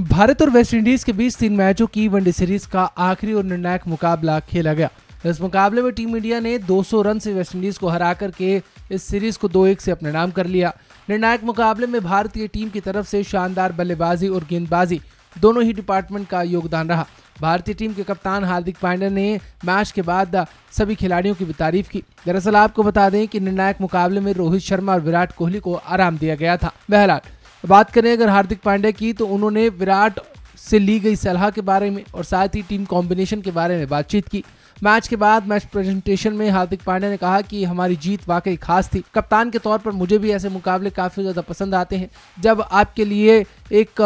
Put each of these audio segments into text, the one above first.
भारत और West Indies के बीच तीन मैचों की वनडे सीरीज का आखिरी और निर्णायक मुकाबला खेला गया इस मुकाबले में टीम इंडिया ने 200 रन से इंडीज को हरा करके इस सीरीज को दो एक से अपने नाम कर लिया निर्णायक मुकाबले में भारतीय टीम की तरफ से शानदार बल्लेबाजी और गेंदबाजी दोनों ही डिपार्टमेंट का योगदान रहा भारतीय टीम के कप्तान हार्दिक पांड्या ने मैच के बाद सभी खिलाड़ियों की भी तारीफ की दरअसल आपको बता दें कि निर्णायक मुकाबले में रोहित शर्मा और विराट कोहली को आराम दिया गया था बहरहाल बात करें अगर हार्दिक पांड्या की तो उन्होंने विराट से ली गई सलाह के बारे में और साथ ही टीम कॉम्बिनेशन के बारे में बातचीत की मैच के बाद मैच प्रेजेंटेशन में हार्दिक पांड्या ने कहा कि हमारी जीत वाकई खास थी कप्तान के तौर पर मुझे भी ऐसे मुकाबले काफ़ी ज़्यादा पसंद आते हैं जब आपके लिए एक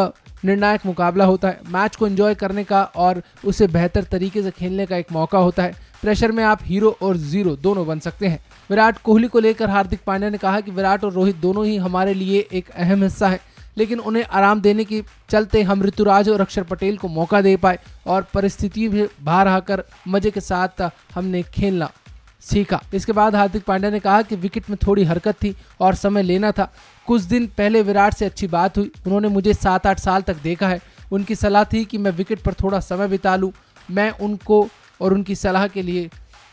निर्णायक मुकाबला होता है मैच को एंजॉय करने का और उसे बेहतर तरीके से खेलने का एक मौका होता है प्रेशर में आप हीरो और जीरो दोनों बन सकते हैं विराट कोहली को लेकर हार्दिक पांड्या ने कहा कि विराट और रोहित दोनों ही हमारे लिए एक अहम हिस्सा है लेकिन उन्हें आराम देने के चलते हम ऋतुराज और अक्षर पटेल को मौका दे पाए और परिस्थितियों भी बाहर आकर मजे के साथ हमने खेलना सीखा इसके बाद हार्दिक पांड्या ने कहा कि विकेट में थोड़ी हरकत थी और समय लेना था कुछ दिन पहले विराट से अच्छी बात हुई उन्होंने मुझे सात आठ साल तक देखा है उनकी सलाह थी कि मैं विकेट पर थोड़ा समय बिता लूँ मैं उनको और उनकी सलाह के लिए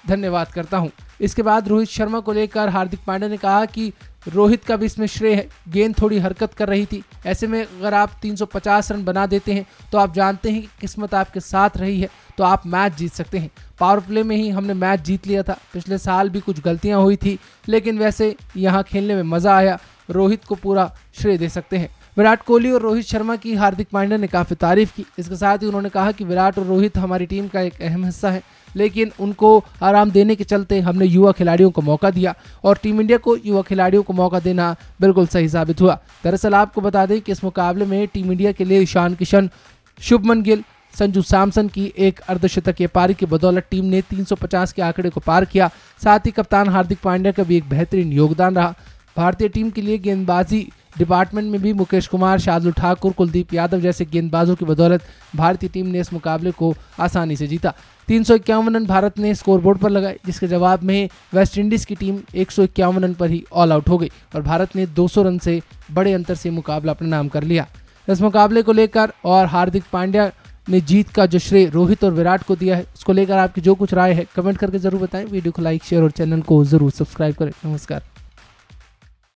धन्यवाद करता हूँ इसके बाद रोहित शर्मा को लेकर हार्दिक पांड्या ने कहा कि रोहित का भी इसमें श्रेय है गेंद थोड़ी हरकत कर रही थी ऐसे में अगर आप 350 रन बना देते हैं तो आप जानते हैं कि किस्मत आपके साथ रही है तो आप मैच जीत सकते हैं पावर प्ले में ही हमने मैच जीत लिया था पिछले साल भी कुछ गलतियां हुई थी लेकिन वैसे यहाँ खेलने में मज़ा आया रोहित को पूरा श्रेय दे सकते हैं विराट कोहली और रोहित शर्मा की हार्दिक पांड्या ने काफ़ी तारीफ की इसके साथ ही उन्होंने कहा कि विराट और रोहित हमारी टीम का एक अहम हिस्सा है लेकिन उनको आराम देने के चलते हमने युवा खिलाड़ियों को मौका दिया और टीम इंडिया को युवा खिलाड़ियों को मौका देना बिल्कुल सही साबित हुआ दरअसल आपको बता दें कि इस मुकाबले में टीम इंडिया के लिए ईशान किशन शुभमन गिल संजू सैमसन की एक अर्धशतकीय पारी की बदौलत टीम ने 350 के आंकड़े को पार किया साथ ही कप्तान हार्दिक पांड्या का भी एक बेहतरीन योगदान रहा भारतीय टीम के लिए गेंदबाजी डिपार्टमेंट में भी मुकेश कुमार शार्दुल ठाकुर कुलदीप यादव जैसे गेंदबाजों की बदौलत भारतीय टीम ने इस मुकाबले को आसानी से जीता तीन सौ इक्यावन रन भारत ने स्कोरबोर्ड पर लगाए जिसके जवाब में वेस्ट इंडीज़ की टीम एक सौ इक्यावन रन पर ही ऑल आउट हो गई और भारत ने 200 रन से बड़े अंतर से मुकाबला अपने नाम कर लिया इस मुकाबले को लेकर और हार्दिक पांड्या ने जीत का जो श्रेय रोहित और विराट को दिया है उसको लेकर आपकी जो कुछ राय है कमेंट करके जरूर बताएं वीडियो को लाइक शेयर और चैनल को जरूर सब्सक्राइब करें नमस्कार